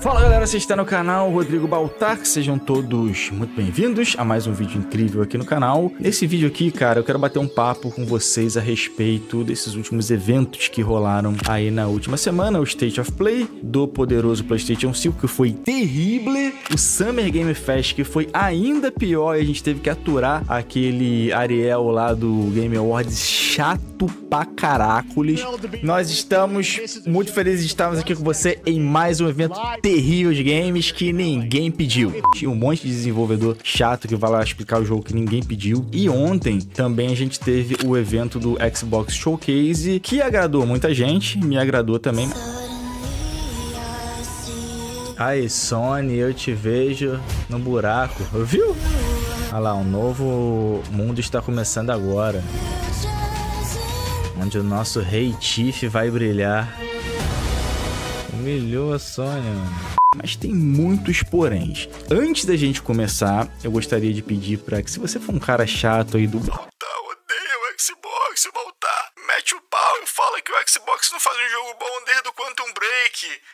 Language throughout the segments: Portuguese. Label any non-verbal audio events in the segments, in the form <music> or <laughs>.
Fala galera, você está no canal Rodrigo Baltar, sejam todos muito bem-vindos a mais um vídeo incrível aqui no canal. Nesse vídeo aqui, cara, eu quero bater um papo com vocês a respeito desses últimos eventos que rolaram aí na última semana, o State of Play do poderoso PlayStation 5, que foi terrível, o Summer Game Fest, que foi ainda pior e a gente teve que aturar aquele Ariel lá do Game Awards chato pra caracoles. Nós estamos muito felizes de estarmos aqui com você em mais um evento terrível terrível de games que ninguém pediu. Tinha um monte de desenvolvedor chato que vai lá explicar o jogo que ninguém pediu. E ontem também a gente teve o evento do Xbox Showcase, que agradou muita gente, me agradou também. Aí, Sony, eu te vejo no buraco, ouviu? Olha lá, um novo mundo está começando agora. Onde o nosso rei Tiff vai brilhar maravilhoso a Sônia, mano. Mas tem muitos poréns. Antes da gente começar, eu gostaria de pedir para que se você for um cara chato aí do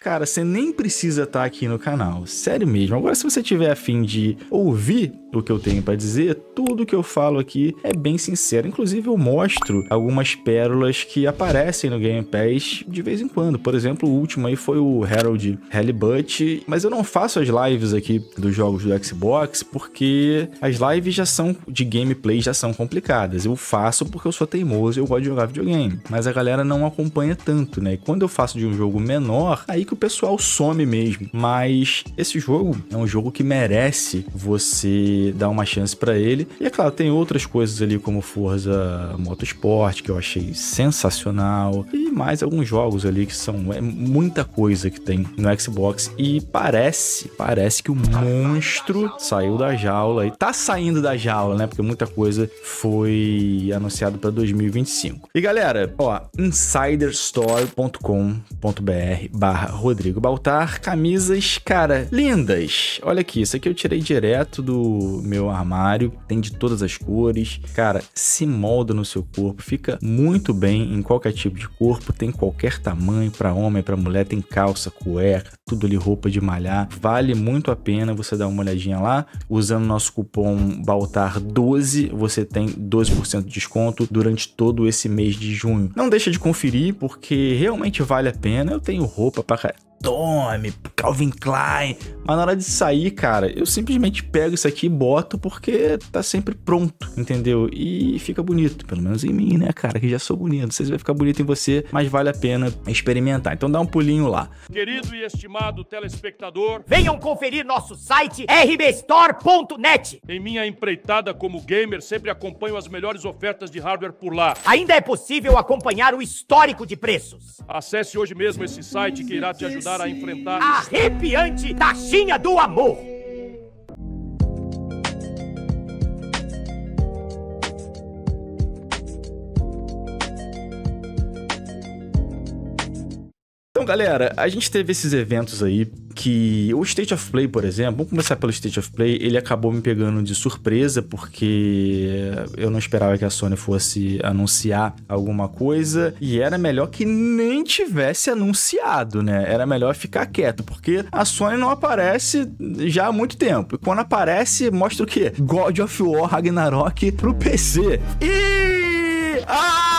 cara, você nem precisa estar tá aqui no canal. Sério mesmo. Agora, se você tiver afim de ouvir o que eu tenho para dizer, tudo que eu falo aqui é bem sincero. Inclusive, eu mostro algumas pérolas que aparecem no Game Pass de vez em quando. Por exemplo, o último aí foi o Harold Halibut, mas eu não faço as lives aqui dos jogos do Xbox porque as lives já são de gameplay, já são complicadas. Eu faço porque eu sou teimoso e eu gosto de jogar videogame, mas a galera não acompanha tanto, né? E quando eu faço de um jogo menor, aí que que o pessoal some mesmo. Mas esse jogo é um jogo que merece você dar uma chance para ele. E é claro, tem outras coisas ali como Forza Motorsport, que eu achei sensacional, e mais alguns jogos ali que são é muita coisa que tem no Xbox e parece, parece que o monstro saiu da jaula e tá saindo da jaula, né? Porque muita coisa foi anunciado para 2025. E galera, ó, insiderstore.com.br/barra Rodrigo Baltar, camisas, cara, lindas. Olha aqui, isso aqui eu tirei direto do meu armário, tem de todas as cores. Cara, se molda no seu corpo, fica muito bem em qualquer tipo de corpo, tem qualquer tamanho, para homem, para mulher, tem calça, cueca, tudo ali roupa de malhar. Vale muito a pena você dar uma olhadinha lá. Usando nosso cupom BALTAR12, você tem 12% de desconto durante todo esse mês de junho. Não deixa de conferir porque realmente vale a pena. Eu tenho roupa para Tommy, Calvin Klein. Mas na hora de sair, cara, eu simplesmente pego isso aqui e boto porque tá sempre pronto, entendeu? E fica bonito, pelo menos em mim, né, cara? Que já sou bonito. Não sei se vai ficar bonito em você, mas vale a pena experimentar. Então dá um pulinho lá. Querido e estimado telespectador, venham conferir nosso site rbstore.net. Em minha empreitada como gamer, sempre acompanho as melhores ofertas de hardware por lá. Ainda é possível acompanhar o histórico de preços. Acesse hoje mesmo esse site que irá te ajudar a enfrentar. Arrepiante taxinha do amor! galera, a gente teve esses eventos aí que o State of Play, por exemplo, vamos começar pelo State of Play, ele acabou me pegando de surpresa porque eu não esperava que a Sony fosse anunciar alguma coisa e era melhor que nem tivesse anunciado, né? Era melhor ficar quieto, porque a Sony não aparece já há muito tempo. E quando aparece, mostra o quê? God of War Ragnarok pro PC. E ah!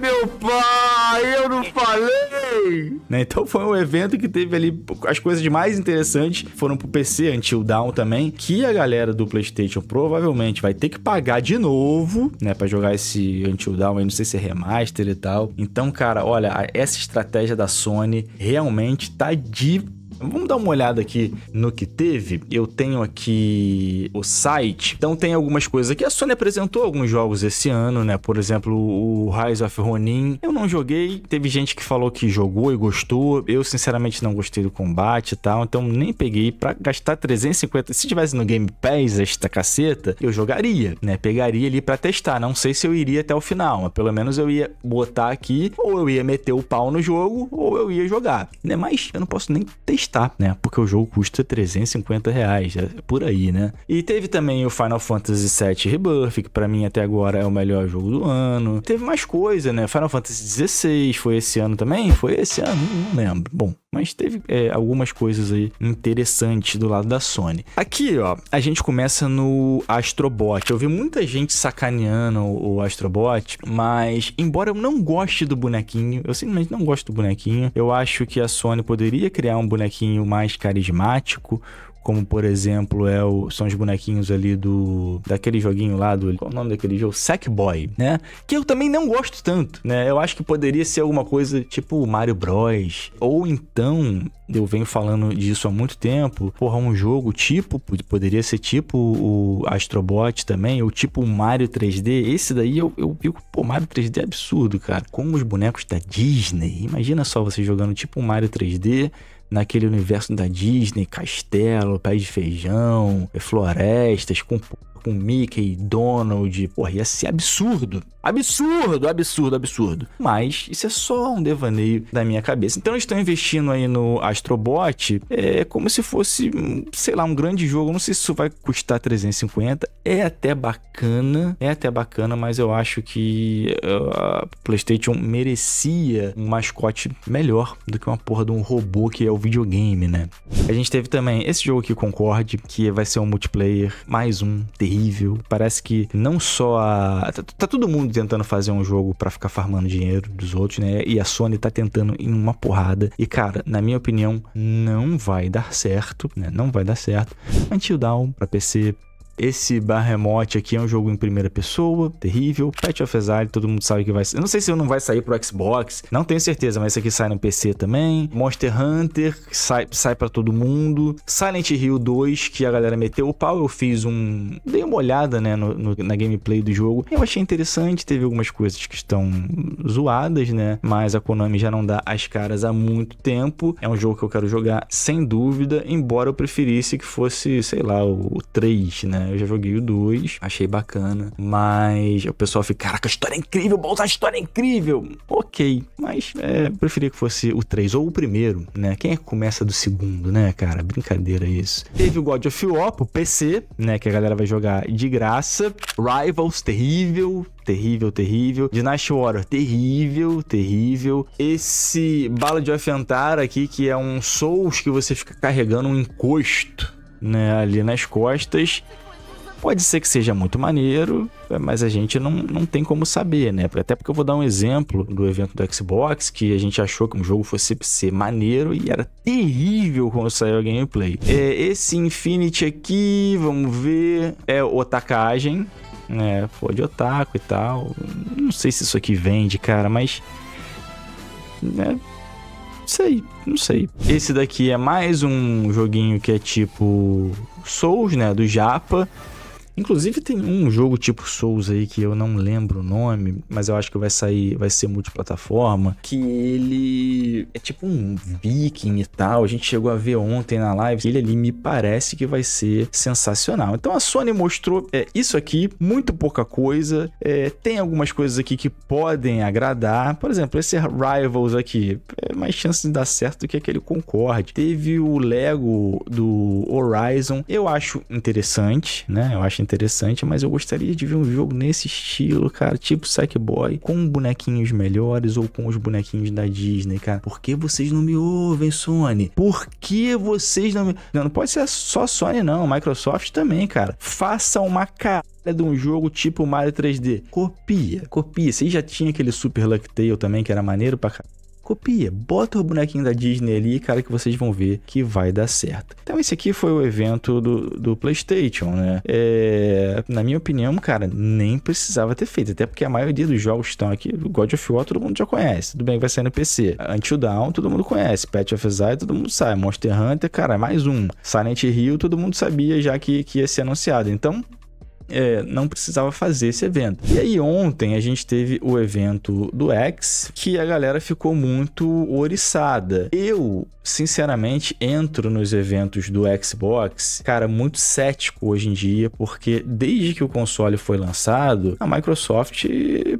meu pai? Eu não falei! Né? Então foi um evento que teve ali as coisas mais interessantes foram pro PC, Until Down também, que a galera do PlayStation provavelmente vai ter que pagar de novo, né, para jogar esse Until Down, aí não sei se é remaster e tal. Então, cara, olha, essa estratégia da Sony realmente tá de Vamos dar uma olhada aqui no que teve. Eu tenho aqui o site. Então tem algumas coisas aqui. A Sony apresentou alguns jogos esse ano, né? Por exemplo, o Rise of Ronin. Eu não joguei. Teve gente que falou que jogou e gostou. Eu, sinceramente, não gostei do combate e tal. Então nem peguei para gastar 350. Se tivesse no Game Pass esta caceta, eu jogaria, né? Pegaria ali para testar. Não sei se eu iria até o final, mas pelo menos eu ia botar aqui, ou eu ia meter o pau no jogo, ou eu ia jogar, né? Mas eu não posso nem testar gastar, tá, né? Porque o jogo custa 350 reais, é por aí, né? E teve também o Final Fantasy VII Rebirth, que pra mim até agora é o melhor jogo do ano. Teve mais coisa, né? Final Fantasy XVI foi esse ano também? Foi esse ano? Não lembro. Bom, mas teve é, algumas coisas aí interessantes do lado da Sony. Aqui, ó, a gente começa no Astrobot. Eu vi muita gente sacaneando o, o Astrobot, mas embora eu não goste do bonequinho, eu simplesmente não gosto do bonequinho, eu acho que a Sony poderia criar um bonequinho mais carismático, como por exemplo é o, são os bonequinhos ali do daquele joguinho lá do qual é o nome daquele jogo Sackboy, né? Que eu também não gosto tanto, né? Eu acho que poderia ser alguma coisa tipo Mario Bros ou então eu venho falando disso há muito tempo. Porra, um jogo tipo, poderia ser tipo o Astrobot também, ou tipo o Mario 3D. Esse daí eu, eu fico, pô, Mario 3D é absurdo, cara. Como os bonecos da Disney. Imagina só você jogando tipo um Mario 3D naquele universo da Disney, castelo, pés de feijão, eh, florestas, com com Mickey, Donald, porra, ia ser absurdo. Absurdo, absurdo, absurdo. Mas isso é só um devaneio da minha cabeça. Então eles estão investindo aí no Astrobot, é como se fosse, hum, sei lá, um grande jogo. Não sei se isso vai custar 350. É até bacana, é até bacana, mas eu acho que eh, a PlayStation merecia um mascote melhor do que uma porra de um robô que é o videogame, né? A gente teve também esse jogo aqui, Concorde, que vai ser um multiplayer, mais um terrível terrível. Parece que não só a. Tá, tá todo mundo tentando fazer um jogo para ficar farmando dinheiro dos outros, né? E a Sony tá tentando em uma porrada. E cara, na minha opinião, não vai dar certo, né? Não vai dar certo. Until Down para PC, esse Barremote aqui é um jogo em primeira pessoa, terrível. Patch of Exile, todo mundo sabe que vai... Eu não sei se não vai sair pro Xbox, não tenho certeza, mas esse aqui sai no PC também. Monster Hunter, sai, sai pra todo mundo. Silent Hill 2, que a galera meteu o pau, eu fiz um... Dei uma olhada, né, no, no, na gameplay do jogo. Eu achei interessante, teve algumas coisas que estão zoadas, né? Mas a Konami já não dá as caras há muito tempo. É um jogo que eu quero jogar sem dúvida, embora eu preferisse que fosse, sei lá, o, o 3, né? Eu já joguei o 2, achei bacana, mas o pessoal fica, caraca, a história é incrível, Baltar, a história é incrível. Ok, mas é, preferia que fosse o 3 ou o primeiro, né? Quem é que começa do segundo, né, cara? Brincadeira isso. Teve o God of War pro PC, né, que a galera vai jogar de graça. Rivals, terrível, terrível, terrível. Dynasty Warrior, terrível, terrível. Esse Bala de Afentar aqui, que é um Souls que você fica carregando um encosto né, ali nas costas. Pode ser que seja muito maneiro, mas a gente não, não tem como saber, né? Até porque eu vou dar um exemplo do evento do Xbox, que a gente achou que um jogo fosse ser maneiro e era terrível quando saiu a gameplay. É, esse Infinity aqui, vamos ver, é o né? Foi de otaku e tal. Não sei se isso aqui vende, cara, mas... Né? sei, não sei. Esse daqui é mais um joguinho que é tipo Souls, né, do Japa. Inclusive tem um jogo tipo Souls aí que eu não lembro o nome, mas eu acho que vai sair, vai ser multiplataforma, que ele é tipo um viking e tal. A gente chegou a ver ontem na live, ele ali me parece que vai ser sensacional. Então a Sony mostrou é, isso aqui, muito pouca coisa. É, tem algumas coisas aqui que podem agradar. Por exemplo, esse Rivals aqui, é mais chance de dar certo do que aquele Concorde. Teve o Lego do Horizon, eu acho interessante, né? Eu acho interessante, mas eu gostaria de ver um jogo nesse estilo, cara, tipo Sackboy, com bonequinhos melhores ou com os bonequinhos da Disney, cara. Por que vocês não me ouvem, Sony? Por que vocês não me. Não, não pode ser só Sony, não. Microsoft também, cara. Faça uma cara de um jogo tipo Mario 3D. Copia, copia. Vocês já tinha aquele Super Luck Tale também, que era maneiro pra caralho copia. Bota o bonequinho da Disney ali, cara, que vocês vão ver que vai dar certo. Então, esse aqui foi o evento do, do PlayStation, né? É, na minha opinião, cara, nem precisava ter feito, até porque a maioria dos jogos estão aqui. God of War todo mundo já conhece, tudo bem que vai sair no PC. Until Dawn todo mundo conhece, Patch of Exile todo mundo sabe, Monster Hunter, cara, mais um. Silent Hill todo mundo sabia já que, que ia ser anunciado. Então, é, não precisava fazer esse evento. E aí ontem a gente teve o evento do X, que a galera ficou muito oriçada. Eu, sinceramente, entro nos eventos do Xbox, cara, muito cético hoje em dia, porque desde que o console foi lançado, a Microsoft,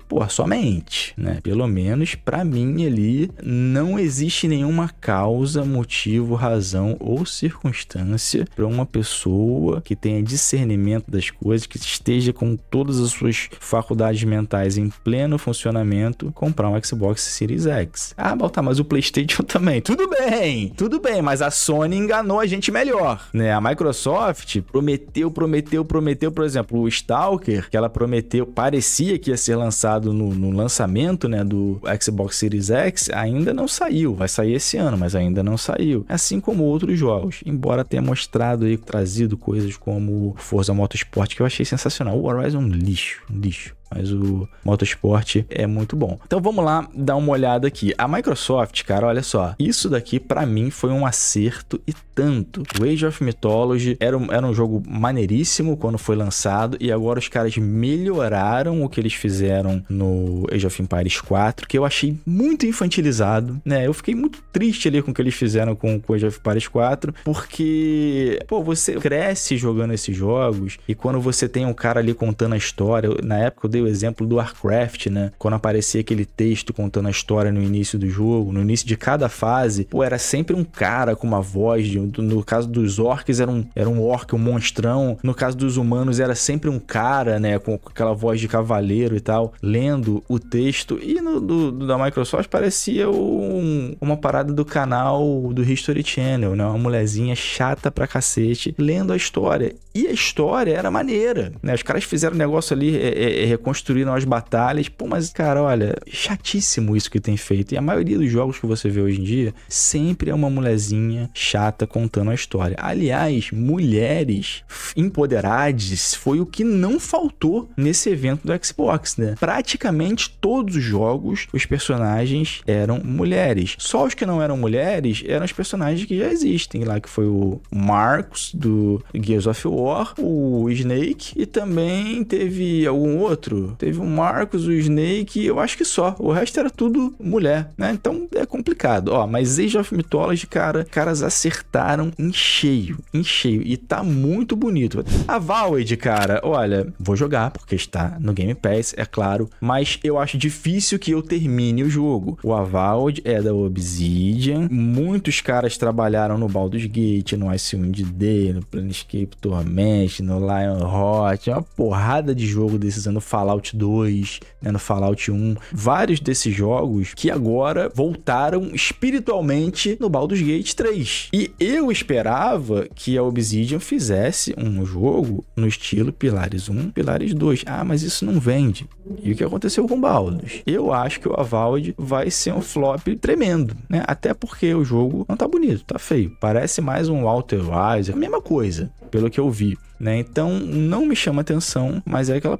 pô, somente, né? Pelo menos para mim ali, não existe nenhuma causa, motivo, razão ou circunstância para uma pessoa que tenha discernimento das coisas, que esteja com todas as suas faculdades mentais em pleno funcionamento, comprar um Xbox Series X. Ah, Baltar, tá, mas o PlayStation <laughs> também. Tudo bem, tudo bem, mas a Sony enganou a gente melhor, né? A Microsoft prometeu, prometeu, prometeu, por exemplo, o Stalker, que ela prometeu, parecia que ia ser lançado no, no lançamento, né, do Xbox Series X, ainda não saiu. Vai sair esse ano, mas ainda não saiu. Assim como outros jogos, embora tenha mostrado e trazido coisas como Forza Motorsport que eu achei achei sensacional. O Horizon, lixo, lixo mas o motorsport é muito bom. Então vamos lá dar uma olhada aqui. A Microsoft, cara, olha só, isso daqui para mim foi um acerto e tanto. O Age of Mythology era um, era um jogo maneiríssimo quando foi lançado e agora os caras melhoraram o que eles fizeram no Age of Empires 4, que eu achei muito infantilizado, né? Eu fiquei muito triste ali com o que eles fizeram com, com Age of Empires 4, porque, pô, você cresce jogando esses jogos e quando você tem um cara ali contando a história, na época eu dei o exemplo do Warcraft, né? Quando aparecia aquele texto contando a história no início do jogo, no início de cada fase, pô, era sempre um cara com uma voz. De, no caso dos orcs, era um, era um orc, um monstrão. No caso dos humanos, era sempre um cara, né? Com aquela voz de cavaleiro e tal, lendo o texto. E no do, do da Microsoft parecia um, uma parada do canal do History Channel, né? Uma mulherzinha chata pra cacete lendo a história. E a história era maneira, né? Os caras fizeram um negócio ali é, é, é construíram as batalhas. Pô, mas cara, olha, chatíssimo isso que tem feito. E a maioria dos jogos que você vê hoje em dia sempre é uma mulherzinha chata contando a história. Aliás, mulheres empoderadas foi o que não faltou nesse evento do Xbox, né? Praticamente todos os jogos, os personagens eram mulheres. Só os que não eram mulheres eram os personagens que já existem lá, que foi o Marcos do Gears of War, o Snake e também teve algum outro outro, teve o Marcos, o Snake, eu acho que só. O resto era tudo mulher, né? Então é complicado. Ó, mas Age of Mythology, cara, caras acertaram em cheio, em cheio. E tá muito bonito. A Valid, cara, olha, vou jogar porque está no Game Pass, é claro, mas eu acho difícil que eu termine o jogo. O Avald é da Obsidian, muitos caras trabalharam no Baldur's Gate, no Icewind Day, no Planescape Torment, no Lionheart, é uma porrada de jogo desses anos Fallout 2, né, no Fallout 1. Vários desses jogos que agora voltaram espiritualmente no Baldur's Gate 3. E eu esperava que a Obsidian fizesse um jogo no estilo Pilares 1, Pilares 2. Ah, mas isso não vende. E o que aconteceu com Baldur's? Eu acho que o Avald vai ser um flop tremendo, né? Até porque o jogo não tá bonito, tá feio. Parece mais um Walter Weiser, a mesma coisa, pelo que eu vi. Né? Então não me chama atenção, mas é aquela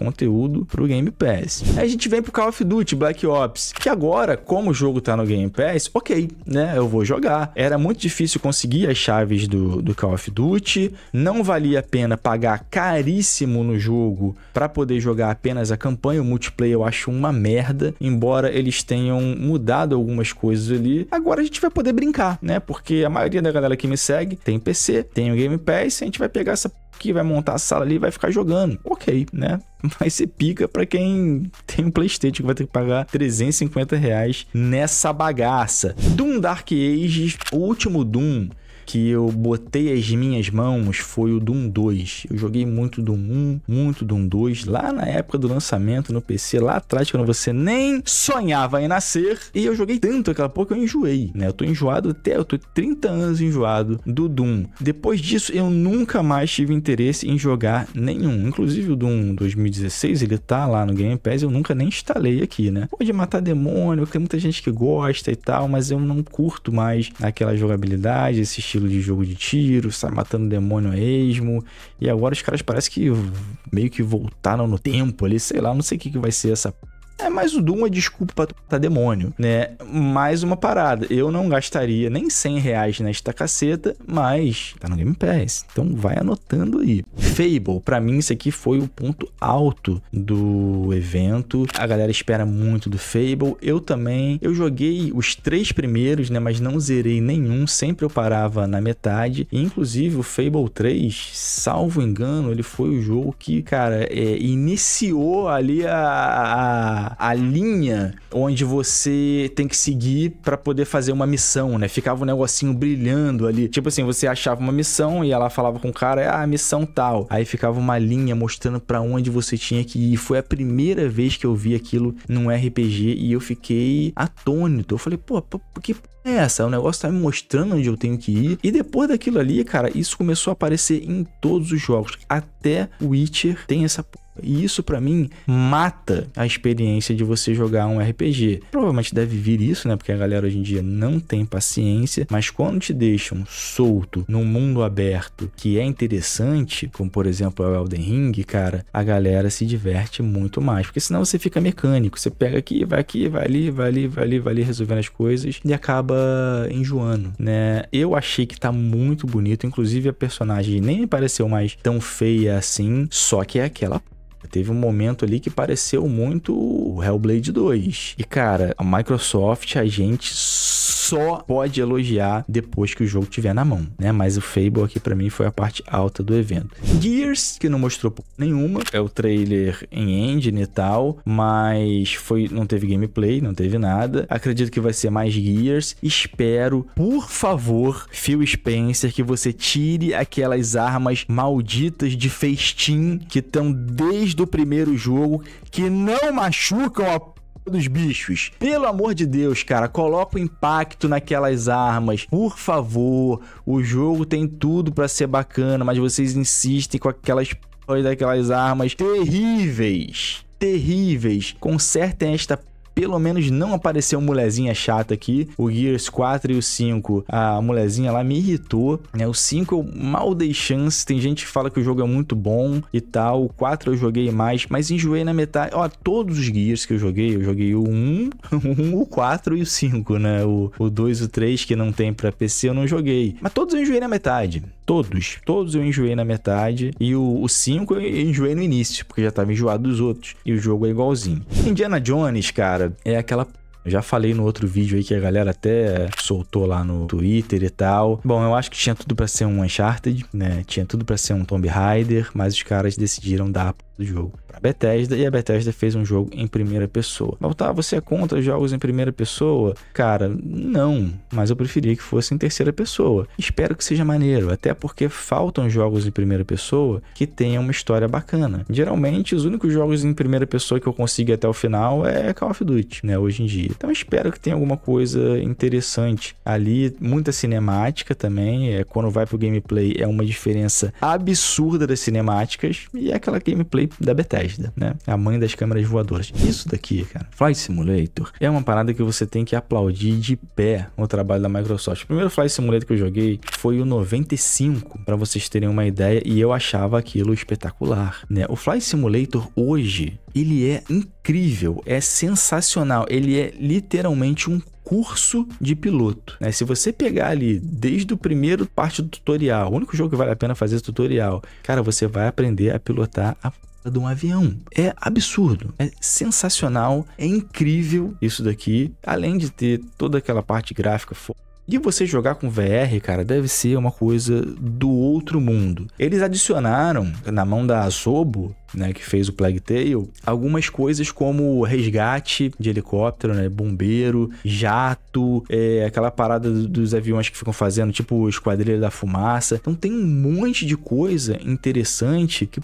conteúdo pro Game Pass. Aí a gente vem pro Call of Duty Black Ops, que agora, como o jogo tá no Game Pass, ok, né? Eu vou jogar. Era muito difícil conseguir as chaves do, do Call of Duty, não valia a pena pagar caríssimo no jogo para poder jogar apenas a campanha. O multiplayer eu acho uma merda, embora eles tenham mudado algumas coisas ali. Agora a gente vai poder brincar, né? Porque a maioria da galera que me segue tem PC, tem o Game Pass, a gente vai pegar essa que vai montar a sala ali, vai ficar jogando. Ok, né? <laughs> Vai ser pica para quem tem um Playstation que vai ter que pagar 350 reais nessa bagaça. Doom Dark Ages, o último Doom, que eu botei as minhas mãos foi o Doom 2. Eu joguei muito Doom 1, muito Doom 2, lá na época do lançamento no PC, lá atrás, quando você nem sonhava em nascer. E eu joguei tanto aquela pouco que eu enjoei, né? Eu tô enjoado até, eu tô 30 anos enjoado do Doom. Depois disso, eu nunca mais tive interesse em jogar nenhum. Inclusive o Doom 2016, ele tá lá no Game Pass, eu nunca nem instalei aqui, né? Pode matar demônio, tem muita gente que gosta e tal, mas eu não curto mais aquela jogabilidade, esse estilo estilo de jogo de tiro, sai matando demônio a esmo. E agora os caras parece que meio que voltaram no tempo ali, sei lá, não sei o que, que vai ser essa é, mas o Doom é desculpa pra tu demônio, né? Mais uma parada. Eu não gastaria nem 100 reais nesta caceta, mas tá no Game Pass. Então vai anotando aí. Fable, para mim isso aqui foi o ponto alto do evento. A galera espera muito do Fable. Eu também. Eu joguei os três primeiros, né? Mas não zerei nenhum. Sempre eu parava na metade. E, inclusive o Fable 3, salvo engano, ele foi o jogo que, cara, é, iniciou ali a, a a, linha onde você tem que seguir para poder fazer uma missão, né? Ficava um negocinho brilhando ali. Tipo assim, você achava uma missão e ela falava com o cara, ah, missão tal. Aí ficava uma linha mostrando para onde você tinha que ir. Foi a primeira vez que eu vi aquilo num RPG e eu fiquei atônito. Eu falei, pô, que é essa? O negócio tá me mostrando onde eu tenho que ir. E depois daquilo ali, cara, isso começou a aparecer em todos os jogos. Até Witcher tem essa e isso para mim mata a experiência de você jogar um RPG. Provavelmente deve vir isso, né? Porque a galera hoje em dia não tem paciência, mas quando te deixam solto num mundo aberto que é interessante, como por exemplo o Elden Ring, cara, a galera se diverte muito mais, porque senão você fica mecânico, você pega aqui, vai aqui, vai ali, vai ali, vai ali, vai ali resolvendo as coisas e acaba enjoando, né? Eu achei que tá muito bonito, inclusive a personagem nem me pareceu mais tão feia assim, só que é aquela Teve um momento ali que pareceu muito o Hellblade 2. E cara, a Microsoft, a gente só pode elogiar depois que o jogo tiver na mão, né? Mas o Fable aqui para mim foi a parte alta do evento. Gears, que não mostrou nenhuma, é o trailer em engine e tal, mas foi não teve gameplay, não teve nada. Acredito que vai ser mais Gears. Espero, por favor, Phil Spencer, que você tire aquelas armas malditas de festim que estão desde do primeiro jogo que não machucam a dos bichos. Pelo amor de Deus, cara, coloca o impacto naquelas armas. Por favor, o jogo tem tudo para ser bacana, mas vocês insistem com aquelas daquelas armas terríveis terríveis. Consertem esta p pelo menos não apareceu mulherzinha chata aqui. O Gears 4 e o 5, a mulherzinha lá me irritou, né? O 5 eu mal dei chance, tem gente que fala que o jogo é muito bom e tal. O 4 eu joguei mais, mas enjoei na metade. Ó, todos os Gears que eu joguei, eu joguei o 1, <laughs> o 4 e o 5, né? O, o 2 e o 3 que não tem pra PC eu não joguei. Mas todos eu enjoei na metade. Todos. Todos eu enjoei na metade. E o 5 eu enjoei no início, porque já tava enjoado dos outros. E o jogo é igualzinho. Indiana Jones, cara, é aquela eu já falei no outro vídeo aí que a galera até soltou lá no Twitter e tal. Bom, eu acho que tinha tudo para ser um Uncharted, né? Tinha tudo para ser um Tomb Raider, mas os caras decidiram dar do jogo para Bethesda e a Bethesda fez um jogo em primeira pessoa. Voltar tá, você é contra jogos em primeira pessoa? Cara, não, mas eu preferia que fosse em terceira pessoa. Espero que seja maneiro, até porque faltam jogos em primeira pessoa que tenham uma história bacana. Geralmente, os únicos jogos em primeira pessoa que eu consigo ir até o final é Call of Duty, né, hoje em dia. Então espero que tenha alguma coisa interessante ali, muita cinemática também, é quando vai pro gameplay é uma diferença absurda das cinemáticas e é aquela gameplay da Bethesda, né? A mãe das câmeras voadoras. Isso daqui, cara, Flight Simulator, é uma parada que você tem que aplaudir de pé o trabalho da Microsoft. O primeiro Flight Simulator que eu joguei foi o 95, para vocês terem uma ideia, e eu achava aquilo espetacular, né? O Flight Simulator hoje, ele é incrível, é sensacional, ele é literalmente um curso de piloto. Né? Se você pegar ali desde o primeiro parte do tutorial, o único jogo que vale a pena fazer tutorial, cara, você vai aprender a pilotar a de um avião. É absurdo, é sensacional, é incrível isso daqui, além de ter toda aquela parte gráfica foda e você jogar com VR, cara, deve ser uma coisa do outro mundo. Eles adicionaram na mão da Asobo né, que fez o Plague Tale, algumas coisas como resgate de helicóptero, né, bombeiro, jato, é, aquela parada dos aviões que ficam fazendo, tipo Esquadrilha da Fumaça. Então tem um monte de coisa interessante que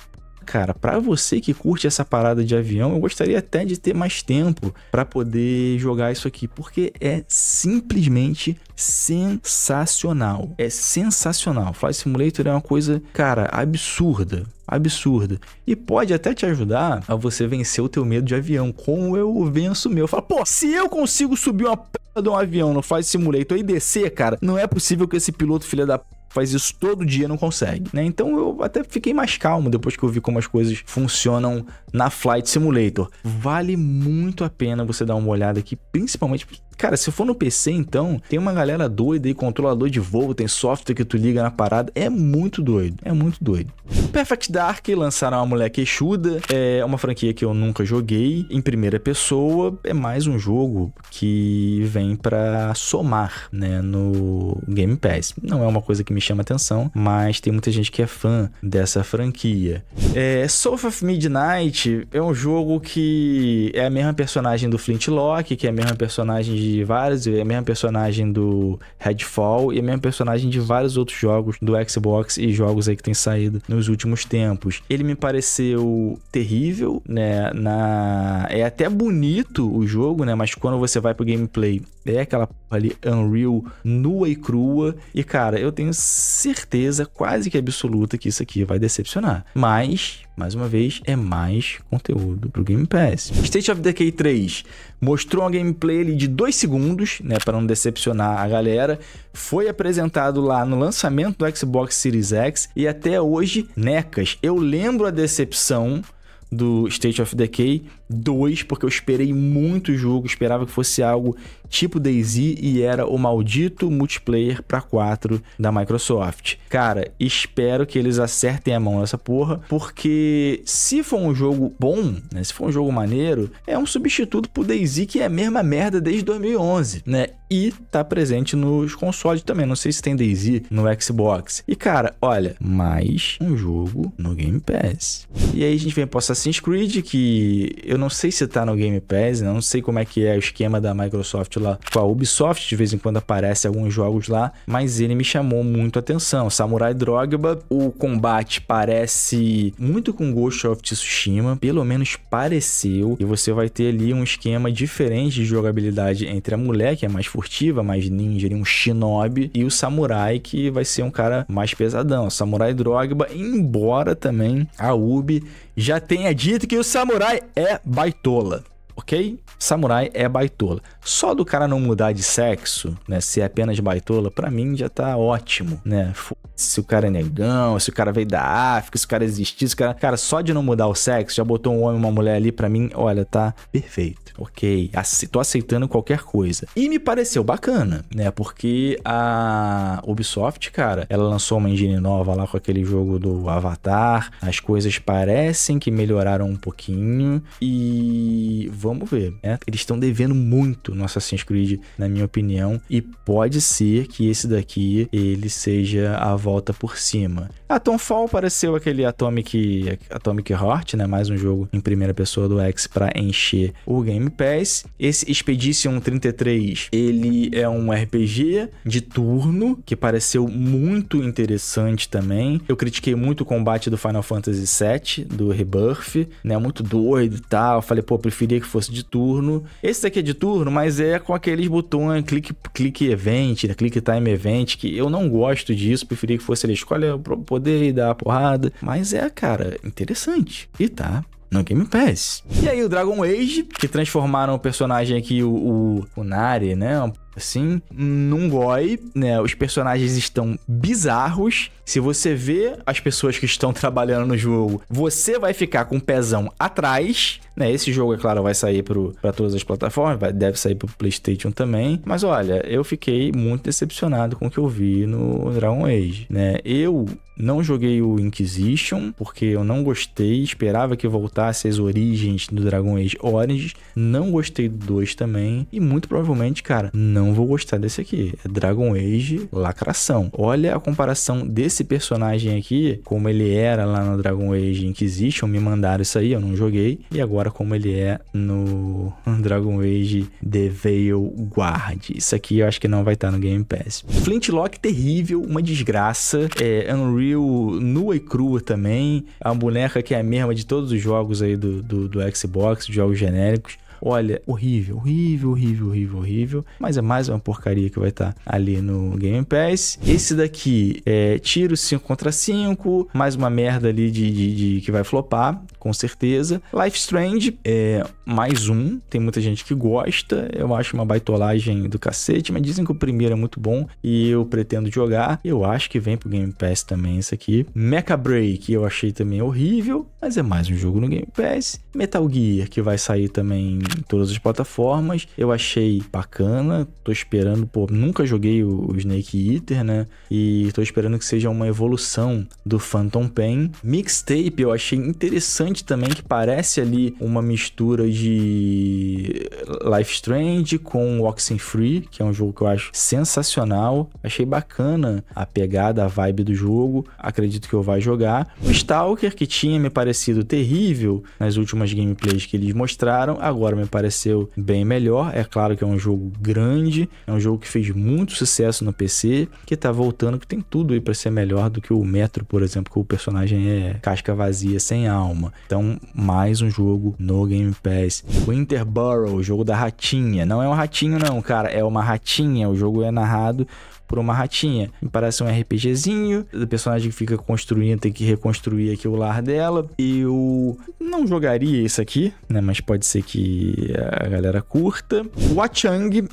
cara, para você que curte essa parada de avião, eu gostaria até de ter mais tempo para poder jogar isso aqui, porque é simplesmente sensacional. É sensacional. Flight Simulator é uma coisa, cara, absurda absurda. E pode até te ajudar a você vencer o teu medo de avião, como eu venço o meu. Fala, pô, se eu consigo subir uma p de um avião no Flight Simulator e descer, cara, não é possível que esse piloto filha da p faz isso todo dia não consegue, né? Então eu até fiquei mais calmo depois que eu vi como as coisas funcionam na Flight Simulator. Vale muito a pena você dar uma olhada aqui, principalmente Cara, se for no PC, então, tem uma galera doida aí, controlador de voo, tem software que tu liga na parada. É muito doido, é muito doido. Perfect Dark lançaram uma mulher queixuda. É uma franquia que eu nunca joguei. Em primeira pessoa, é mais um jogo que vem para somar, né, no Game Pass. Não é uma coisa que me chama atenção, mas tem muita gente que é fã dessa franquia. É, Soul of Midnight é um jogo que é a mesma personagem do Flintlock, que é a mesma personagem de de várias, é a mesma personagem do Redfall e a mesma personagem de vários outros jogos do Xbox e jogos aí que tem saído nos últimos tempos. Ele me pareceu terrível, né? Na é até bonito o jogo, né? Mas quando você vai pro gameplay é aquela ali Unreal nua e crua. E cara, eu tenho certeza quase que absoluta que isso aqui vai decepcionar. Mas, mais uma vez, é mais conteúdo pro Game Pass. State of Decay 3 mostrou uma gameplay ali de 2 segundos, né, para não decepcionar a galera. Foi apresentado lá no lançamento do Xbox Series X e até hoje, necas. Eu lembro a decepção do State of Decay 2, porque eu esperei muito o jogo, esperava que fosse algo tipo DayZ e era o maldito multiplayer para 4 da Microsoft. Cara, espero que eles acertem a mão nessa porra, porque se for um jogo bom, né, se for um jogo maneiro, é um substituto pro DayZ que é a mesma merda desde 2011, né? E tá presente nos consoles também, não sei se tem DayZ no Xbox. E cara, olha, mais um jogo no Game Pass. E aí a gente vem pro Assassin's Creed, que eu não sei se tá no Game Pass, né? não sei como é que é o esquema da Microsoft lá com a Ubisoft, de vez em quando aparece alguns jogos lá, mas ele me chamou muito a atenção. Samurai Drogba, o combate parece muito com Ghost of Tsushima, pelo menos pareceu, e você vai ter ali um esquema diferente de jogabilidade entre a mulher, que é mais furtiva, mais ninja, um shinobi, e o samurai, que vai ser um cara mais pesadão. Samurai Drogba, embora também a Ubi já tenha dito que o samurai é baitola ok? Samurai é baitola. Só do cara não mudar de sexo, né? Se é apenas baitola, para mim já tá ótimo, né? Se o cara é negão, se o cara veio da África, se o cara existiu, se o cara. Cara, só de não mudar o sexo, já botou um homem e uma mulher ali, para mim, olha, tá perfeito, ok? Ace tô aceitando qualquer coisa. E me pareceu bacana, né? Porque a Ubisoft, cara, ela lançou uma engine nova lá com aquele jogo do Avatar. As coisas parecem que melhoraram um pouquinho e vamos ver. Né? Eles estão devendo muito no Assassin's Creed, na minha opinião, e pode ser que esse daqui ele seja a volta por cima. A Fall pareceu aquele Atomic, Atomic Heart, né? Mais um jogo em primeira pessoa do X para encher o Game Pass. Esse Expedition 33, ele é um RPG de turno que pareceu muito interessante também. Eu critiquei muito o combate do Final Fantasy VII, do Rebirth, né? Muito doido e tal. Eu falei, pô, preferia que fosse fosse de turno. Esse daqui é de turno, mas é com aqueles botões clique, clique event, né? clique time event, que eu não gosto disso, preferia que fosse ele escolha o poder e dar a porrada. Mas é, cara, interessante. E tá no Game Pass. E aí o Dragon Age, que transformaram o personagem aqui, o, o, o Nari, né? assim, num goi, né? Os personagens estão bizarros. Se você vê as pessoas que estão <laughs> trabalhando no jogo, você vai ficar com o pezão atrás, né? Esse jogo, é claro, vai sair para todas as plataformas, vai, deve sair pro PlayStation também. Mas olha, eu fiquei muito decepcionado com o que eu vi no Dragon Age, né? Eu não joguei o Inquisition, porque eu não gostei. Esperava que voltasse as origens do Dragon Age Origins. Não gostei do 2 também. E muito provavelmente, cara, não não vou gostar desse aqui. É Dragon Age lacração. Olha a comparação desse personagem aqui, como ele era lá no Dragon Age Inquisition, me mandaram isso aí, eu não joguei. E agora como ele é no <laughs> Dragon Age The Veil Guard. Isso aqui eu acho que não vai estar tá no Game Pass. Flintlock terrível, uma desgraça. É, Unreal nua e crua também. A boneca que é a mesma de todos os jogos aí do, do, do Xbox, jogos genéricos. Olha, horrível, horrível, horrível, horrível, horrível. Mas é mais uma porcaria que vai estar tá ali no Game Pass. Esse daqui é tiro 5 contra 5, mais uma merda ali de, de, de que vai flopar, com certeza. Life Strange é mais um, tem muita gente que gosta. Eu acho uma baitolagem do cacete, mas dizem que o primeiro é muito bom e eu pretendo jogar. Eu acho que vem pro Game Pass também esse aqui. Mecha Break eu achei também horrível, mas é mais um jogo no Game Pass. Metal Gear que vai sair também em todas as plataformas. Eu achei bacana, tô esperando, pô, nunca joguei o, o Snake Eater, né? E tô esperando que seja uma evolução do Phantom Pain. Mixtape eu achei interessante também, que parece ali uma mistura de Life Strange com Oxen Free, que é um jogo que eu acho sensacional. Achei bacana a pegada, a vibe do jogo. Acredito que eu vá jogar. O Stalker, que tinha me parecido terrível nas últimas gameplays que eles mostraram, agora me pareceu bem melhor. É claro que é um jogo grande, é um jogo que fez muito sucesso no PC, que tá voltando, que tem tudo aí para ser melhor do que o Metro, por exemplo, que o personagem é casca vazia, sem alma. Então, mais um jogo no Game Pass. Winterborough, o jogo da ratinha. Não é um ratinho não, cara, é uma ratinha. O jogo é narrado por uma ratinha. Me parece um RPGzinho, o personagem fica construindo, tem que reconstruir aqui o lar dela. Eu não jogaria isso aqui, né? Mas pode ser que a galera curta. O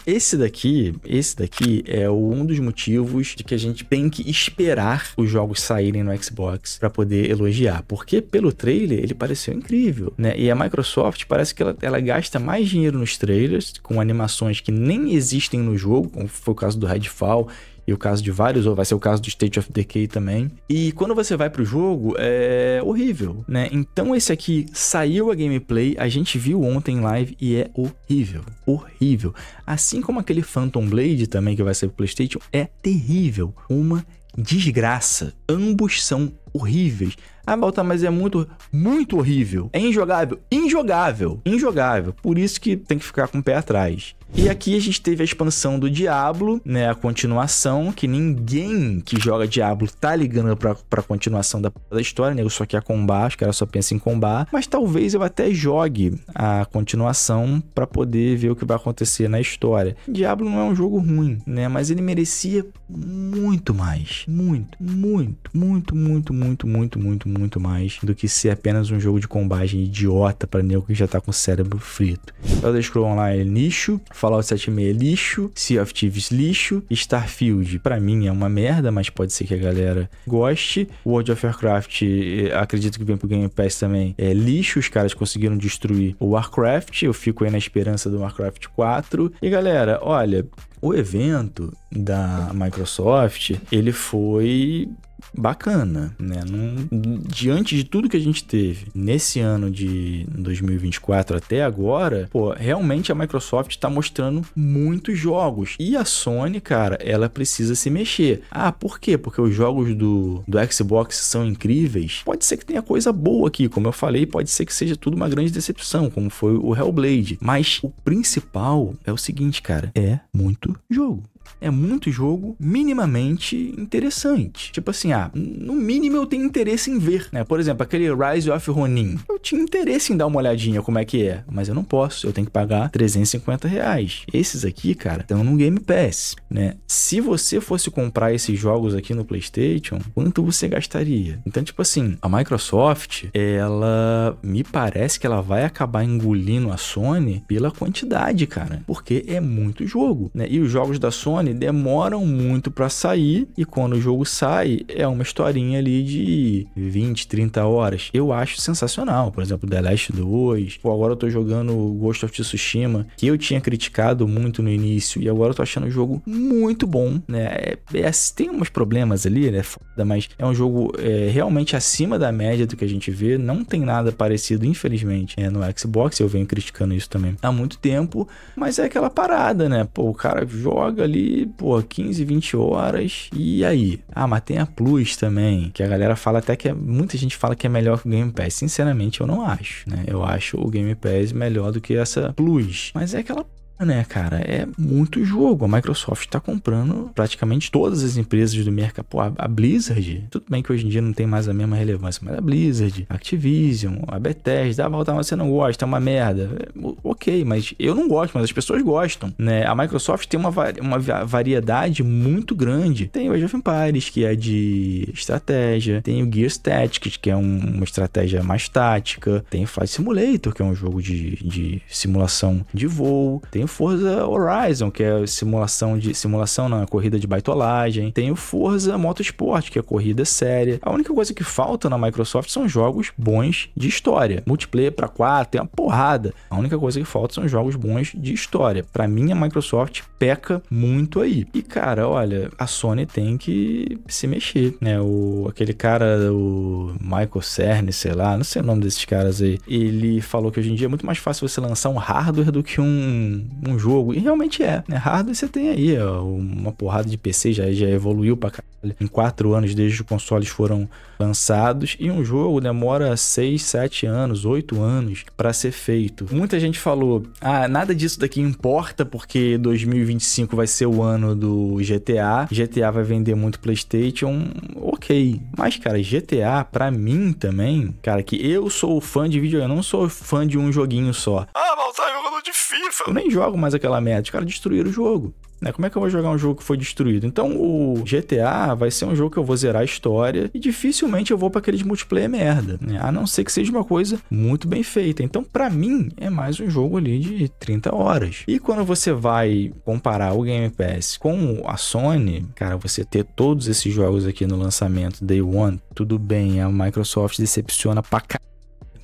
esse daqui, esse daqui é um dos motivos de que a gente tem que esperar os jogos saírem no Xbox para poder elogiar, porque pelo trailer ele pareceu incrível, né? E a Microsoft parece que ela, ela gasta mais dinheiro nos trailers com animações que nem existem no jogo, como foi o caso do Redfall, e o caso de vários, ou vai ser o caso do State of Decay também. E quando você vai pro jogo, é horrível, né? Então esse aqui saiu a gameplay, a gente viu ontem em live e é horrível, horrível. Assim como aquele Phantom Blade também que vai sair pro PlayStation, é terrível, uma desgraça. Ambos são horríveis. Ah, volta, mas é muito, muito horrível. É injogável. Injogável. Injogável. Por isso que tem que ficar com o pé atrás. E aqui a gente teve a expansão do Diablo, né? A continuação, que ninguém que joga Diablo tá ligando pra, pra continuação da, da história, né? né? só quer combar, os caras só pensam em combar. Mas talvez eu até jogue a continuação para poder ver o que vai acontecer na história. Diablo não é um jogo ruim, né? Mas ele merecia muito mais. Muito, muito, muito, muito, muito, muito, muito, muito muito mais do que ser apenas um jogo de combagem idiota para nego que já tá com o cérebro frito. Elder Scrolls Online é lixo, Fallout 76 é lixo, Sea of Thieves lixo, Starfield para mim é uma merda, mas pode ser que a galera goste. World of Warcraft, eh, acredito que vem pro Game Pass também, é lixo, os caras conseguiram destruir o Warcraft, eu fico aí na esperança do Warcraft 4. E galera, olha, o evento da Microsoft, ele foi bacana, né? Num, diante de tudo que a gente teve nesse ano de 2024 até agora, pô, realmente a Microsoft está mostrando muitos jogos. E a Sony, cara, ela precisa se mexer. Ah, por quê? Porque os jogos do, do Xbox são incríveis. Pode ser que tenha coisa boa aqui, como eu falei, pode ser que seja tudo uma grande decepção, como foi o Hellblade. Mas o principal é o seguinte, cara, é muito jogo é muito jogo minimamente interessante. Tipo assim, ah, no mínimo eu tenho interesse em ver, né? Por exemplo, aquele Rise of Ronin. Eu tinha interesse em dar uma olhadinha como é que é, mas eu não posso, eu tenho que pagar 350 reais. Esses aqui, cara, estão no Game Pass, né? Se você fosse comprar esses jogos aqui no PlayStation, quanto você gastaria? Então, tipo assim, a Microsoft, ela me parece que ela vai acabar engolindo a Sony pela quantidade, cara, porque é muito jogo, né? E os jogos da Sony demoram muito para sair e quando o jogo sai é um uma historinha ali de 20, 30 horas. Eu acho sensacional. Por exemplo, The Last 2. Pô, agora eu tô jogando Ghost of Tsushima, que eu tinha criticado muito no início, e agora eu tô achando o jogo muito bom, né? É, é, assim, tem uns problemas ali, né? Foda, mas é um jogo é, realmente acima da média do que a gente vê. Não tem nada parecido, infelizmente, né? no Xbox. Eu venho criticando isso também há muito tempo, mas é aquela parada, né? Pô, o cara joga ali, pô, 15, 20 horas, e aí? Ah, mas tem a Plus Plus também, que a galera fala até que é, muita gente fala que é melhor que o Game Pass. Sinceramente, eu não acho, né? Eu acho o Game Pass melhor do que essa Plus. Mas é aquela né, cara? É muito jogo. A Microsoft está comprando praticamente todas as empresas do mercado. Pô, a Blizzard, tudo bem que hoje em dia não tem mais a mesma relevância, mas a Blizzard, a Activision, a Bethesda, voltar mas você não gosta, é uma merda. É, ok, mas eu não gosto, mas as pessoas gostam, né? A Microsoft tem uma, uma variedade muito grande. Tem o Age of Empires, que é de estratégia, tem o Gears Tactics, que é um, uma estratégia mais tática, tem o Flight Simulator, que é um jogo de, de simulação de voo, tem o Forza Horizon, que é simulação de simulação na é corrida de baitolagem, tem o Forza Motorsport, que é corrida séria. A única coisa que falta na Microsoft são jogos bons de história. Multiplayer para quatro, tem uma porrada. A única coisa que falta são jogos bons de história. Para mim a Microsoft peca muito aí. E cara, olha, a Sony tem que se mexer, né? O aquele cara, o Michael Cerny, sei lá, não sei o nome desses caras aí. Ele falou que hoje em dia é muito mais fácil você lançar um hardware do que um um jogo. E realmente é. Né? Hardware você tem aí ó, uma porrada de PC, já, já evoluiu pra caralho. Em quatro anos desde que os consoles foram lançados. E um jogo demora seis, sete anos, oito anos para ser feito. Muita gente falou, ah, nada disso daqui importa porque 2025 vai ser o ano do GTA. GTA vai vender muito PlayStation. Ok. Mas, cara, GTA pra mim também, cara, que eu sou fã de vídeo, eu não sou fã de um joguinho só. Ah, mas eu jogo de FIFA. Eu nem jogo jogo mais aquela merda. Os caras destruíram o jogo. Né? Como é que eu vou jogar um jogo que foi destruído? Então, o GTA vai ser um jogo que eu vou zerar a história e dificilmente eu vou para aqueles multiplayer merda, né? A não ser que seja uma coisa muito bem feita. Então, para mim, é mais um jogo ali de 30 horas. E quando você vai comparar o Game Pass com a Sony, cara, você ter todos esses jogos aqui no lançamento Day One, tudo bem, a Microsoft decepciona pra caralho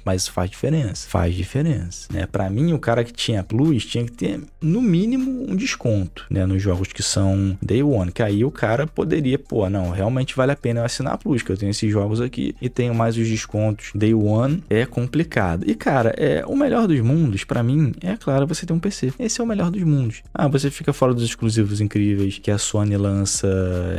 mas faz diferença. Faz diferença. Né? Para mim, o cara que tinha Plus tinha que ter, no mínimo, um desconto né? nos jogos que são Day One. Que aí o cara poderia, pô, não, realmente vale a pena eu assinar a Plus, que eu tenho esses jogos aqui e tenho mais os descontos. Day One é complicado. E, cara, é o melhor dos mundos, para mim, é claro, você ter um PC. Esse é o melhor dos mundos. Ah, você fica fora dos exclusivos incríveis que a Sony lança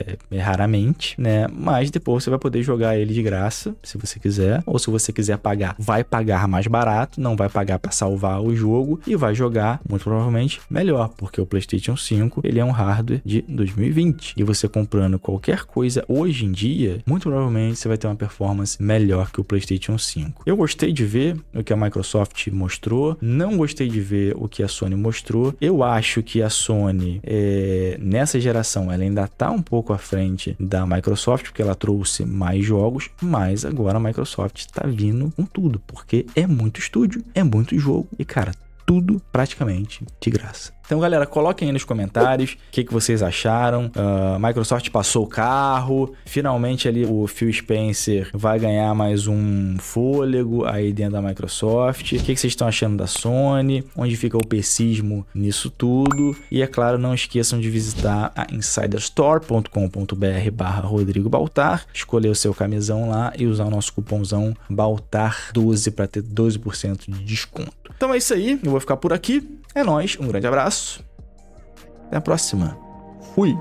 é, é, raramente, né? Mas depois você vai poder jogar ele de graça, se você quiser. Ou se você quiser pagar, vai vai pagar mais barato, não vai pagar para salvar o jogo e vai jogar muito provavelmente melhor, porque o PlayStation 5 ele é um hardware de 2020 e você comprando qualquer coisa hoje em dia, muito provavelmente você vai ter uma performance melhor que o PlayStation 5. Eu gostei de ver o que a Microsoft mostrou, não gostei de ver o que a Sony mostrou. Eu acho que a Sony é, nessa geração ela ainda está um pouco à frente da Microsoft porque ela trouxe mais jogos, mas agora a Microsoft está vindo com tudo porque é muito estúdio, é muito jogo. E cara, tudo praticamente de graça. Então, galera, coloquem aí nos comentários o que, que vocês acharam. Uh, Microsoft passou o carro. Finalmente ali o Phil Spencer vai ganhar mais um fôlego aí dentro da Microsoft. O que, que vocês estão achando da Sony? Onde fica o pessismo nisso tudo? E é claro, não esqueçam de visitar a insiderstore.com.br barra Rodrigo Baltar, escolher o seu camisão lá e usar o nosso cupomzão Baltar12 para ter 12% de desconto. Então é isso aí, eu vou ficar por aqui. É nóis, um grande abraço. Até a próxima. Fui.